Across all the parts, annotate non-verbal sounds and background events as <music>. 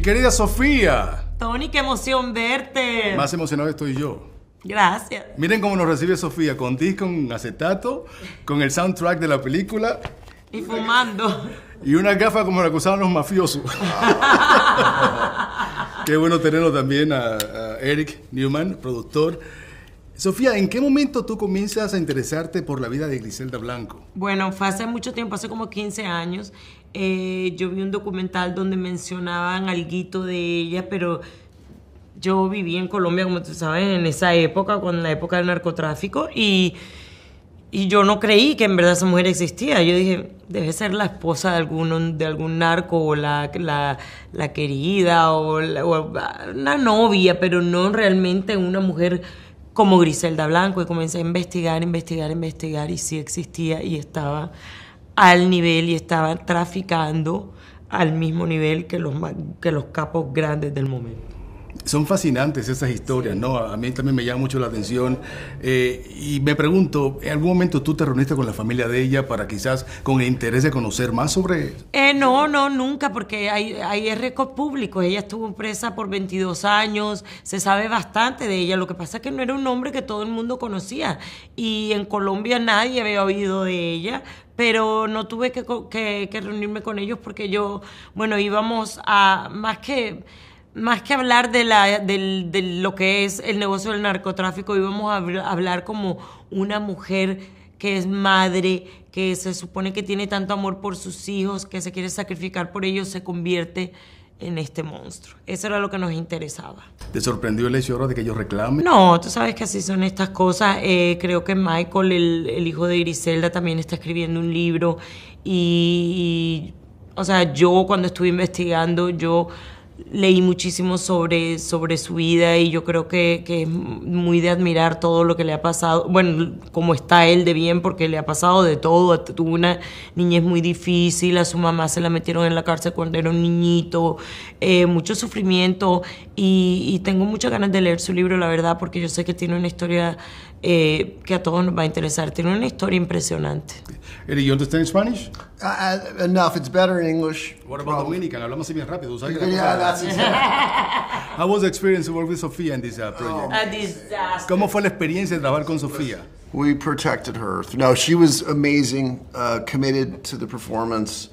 Mi querida Sofía. Tony, qué emoción verte. Más emocionado estoy yo. Gracias. Miren cómo nos recibe Sofía, con disco, con acetato, con el soundtrack de la película. Y fumando. Y una gafa como la que usaban los mafiosos. <laughs> qué bueno tenerlo también a, a Eric Newman, productor. Sofía, ¿en qué momento tú comienzas a interesarte por la vida de Griselda Blanco? Bueno, fue hace mucho tiempo, hace como 15 años. Eh, yo vi un documental donde mencionaban algo de ella, pero yo viví en Colombia, como tú sabes, en esa época, con la época del narcotráfico, y, y yo no creí que en verdad esa mujer existía. Yo dije, debe ser la esposa de, alguno, de algún narco, o la, la, la querida, o, o una novia, pero no realmente una mujer como Griselda Blanco. Y comencé a investigar, investigar, investigar, y sí existía y estaba al nivel y estaban traficando al mismo nivel que los, que los capos grandes del momento son fascinantes esas historias, ¿no? A mí también me llama mucho la atención. Eh, y me pregunto, ¿en algún momento tú te reuniste con la familia de ella para quizás con el interés de conocer más sobre...? Eh, no, no, nunca, porque hay, hay récord público. Ella estuvo presa por 22 años, se sabe bastante de ella. Lo que pasa es que no era un hombre que todo el mundo conocía. Y en Colombia nadie había oído de ella, pero no tuve que reunirme con ellos porque yo, bueno, íbamos a más que más que hablar de, la, lo que es el negocio del narcotráfico, íbamos a hablar como una mujer que es madre, que se supone que tiene tanto amor por sus hijos, que se quiere sacrificar por ellos, se convierte en este monstruo. Eso era lo que nos interesaba. ¿Te sorprendió el hecho de que ellos reclamen? No, tú sabes que así son estas cosas. Eh, creo que Michael, el, el, hijo de Griselda, también está escribiendo un libro y o sea, yo cuando estuve investigando, yo leí muchísimo sobre, sobre su vida y yo creo que, es muy de admirar todo lo que le ha pasado, bueno, cómo está él de bien, porque le ha pasado de todo, tuvo una niñez muy difícil, a su mamá se la metieron en la cárcel cuando era un niñito, eh, mucho sufrimiento y tengo muchas ganas de leer su libro, la verdad, porque yo sé que tiene una historia eh, que a todos nos va a interesar. Tiene una historia impresionante. Eddie, you understand Spanish? Uh, uh, enough. It's better in English. What about probably. Dominican? Hablamos así bien rápido. ¿sabes yeah, <laughs> yeah, that's exactly. <laughs> How was the experience to work with Sofia in this uh, project? Oh, a disaster. ¿Cómo fue la experiencia de trabajar con Sofía? We protected her. No, she was amazing, uh, committed to the performance,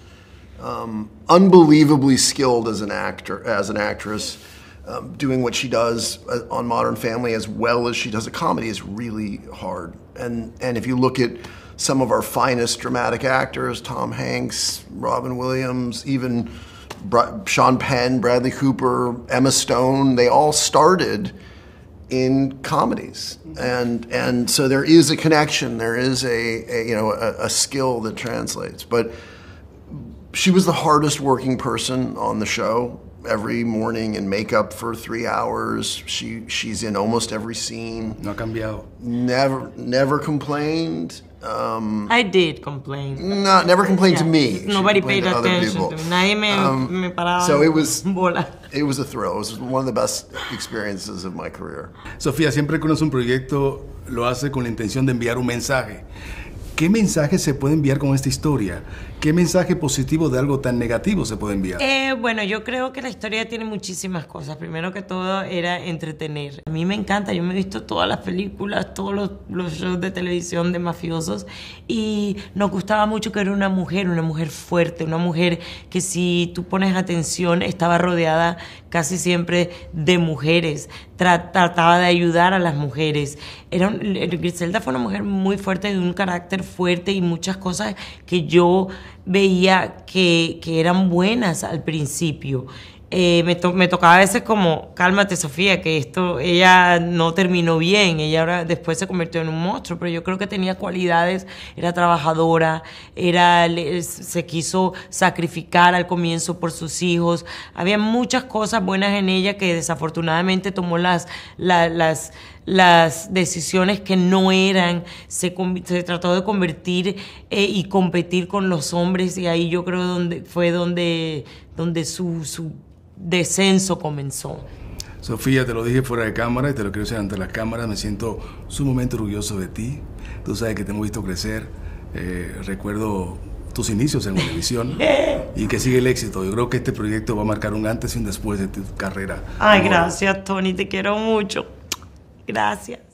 um, unbelievably skilled as an actor, as an actress. um, doing what she does uh, on Modern Family as well as she does a comedy is really hard. And and if you look at some of our finest dramatic actors, Tom Hanks, Robin Williams, even Bra- Sean Penn, Bradley Cooper, Emma Stone, they all started in comedies. And and so there is a connection, there is a, a you know a, a skill that translates. But she was the hardest working person on the show every morning in makeup for three hours. She she's in almost every scene. No cambiado. Never never complained. Um, I did complain. No, never complained yeah. to me. Nobody paid to attention to me. Nadie me, um, me paraba so it was <laughs> bola. it was a thrill. It was one of the best experiences of my career. Sofía, siempre que uno hace un proyecto, lo hace con la intención de enviar un mensaje. ¿Qué mensaje se puede enviar con esta historia? ¿Qué mensaje positivo de algo tan negativo se puede enviar? Eh, bueno, yo creo que la historia tiene muchísimas cosas. Primero que todo era entretener. A mí me encanta, yo me he visto todas las películas, todos los, los shows de televisión de mafiosos y nos gustaba mucho que era una mujer, una mujer fuerte, una mujer que si tú pones atención estaba rodeada casi siempre de mujeres, trataba de ayudar a las mujeres. Era eh, Griselda fue una mujer muy fuerte, de un carácter fuerte y muchas cosas que yo veía que, que eran buenas al principio. Eh, me, me, tocaba a veces como, cálmate Sofía, que esto, ella no terminó bien, ella ahora después se convirtió en un monstruo, pero yo creo que tenía cualidades, era trabajadora, era, se quiso sacrificar al comienzo por sus hijos, había muchas cosas buenas en ella que desafortunadamente tomó las, las, las las decisiones que no eran, se, se trató de convertir eh, y competir con los hombres y ahí yo creo donde fue donde, donde su, descenso comenzó. Sofía, te lo dije fuera de cámara y te lo quiero decir ante las cámaras, me siento sumamente orgulloso de ti. Tú sabes que te hemos visto crecer. Eh, recuerdo tus inicios en televisión y que sigue el éxito. Yo creo que este proyecto va a marcar un antes y un después de tu carrera. Ay, gracias, Tony, te quiero mucho. Gracias.